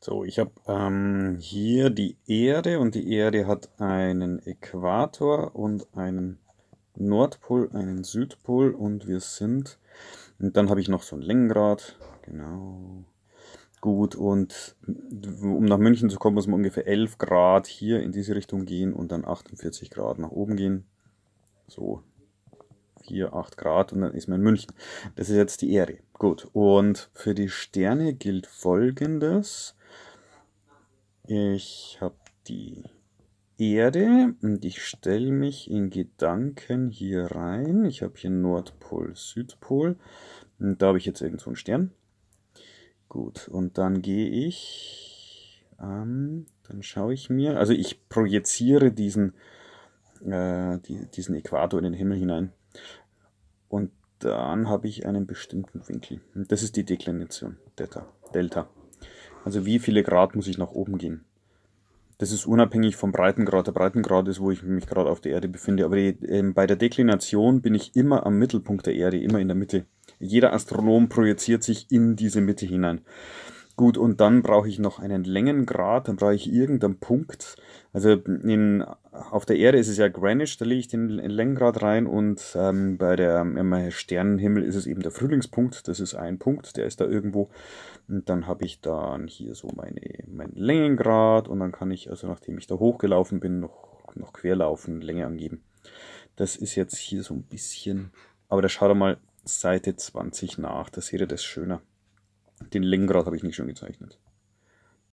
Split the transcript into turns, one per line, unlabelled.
So, ich habe ähm, hier die Erde und die Erde hat einen Äquator und einen Nordpol, einen Südpol und wir sind... Und dann habe ich noch so einen Längengrad, genau. Gut, und um nach München zu kommen, muss man ungefähr 11 Grad hier in diese Richtung gehen und dann 48 Grad nach oben gehen. So, 4, 8 Grad und dann ist man in München. Das ist jetzt die Erde. Gut, und für die Sterne gilt folgendes. Ich habe die Erde und ich stelle mich in Gedanken hier rein. Ich habe hier Nordpol, Südpol. Und da habe ich jetzt irgendwo einen Stern. Gut, und dann gehe ich, ähm, dann schaue ich mir, also ich projiziere diesen, äh, die, diesen Äquator in den Himmel hinein. Und dann habe ich einen bestimmten Winkel. Und das ist die Deklination, Delta. Delta. Also wie viele Grad muss ich nach oben gehen? Das ist unabhängig vom Breitengrad. Der Breitengrad ist, wo ich mich gerade auf der Erde befinde. Aber die, äh, bei der Deklination bin ich immer am Mittelpunkt der Erde, immer in der Mitte. Jeder Astronom projiziert sich in diese Mitte hinein. Gut, und dann brauche ich noch einen Längengrad, dann brauche ich irgendeinen Punkt. Also in, auf der Erde ist es ja Greenwich, da lege ich den Längengrad rein und ähm, bei der ähm, im Sternenhimmel ist es eben der Frühlingspunkt, das ist ein Punkt, der ist da irgendwo. Und dann habe ich dann hier so meine, meinen Längengrad und dann kann ich, also nachdem ich da hochgelaufen bin, noch, noch querlaufen, Länge angeben. Das ist jetzt hier so ein bisschen, aber da schaut mal Seite 20 nach, da seht ihr das schöner. Den Lenkrad habe ich nicht schon gezeichnet.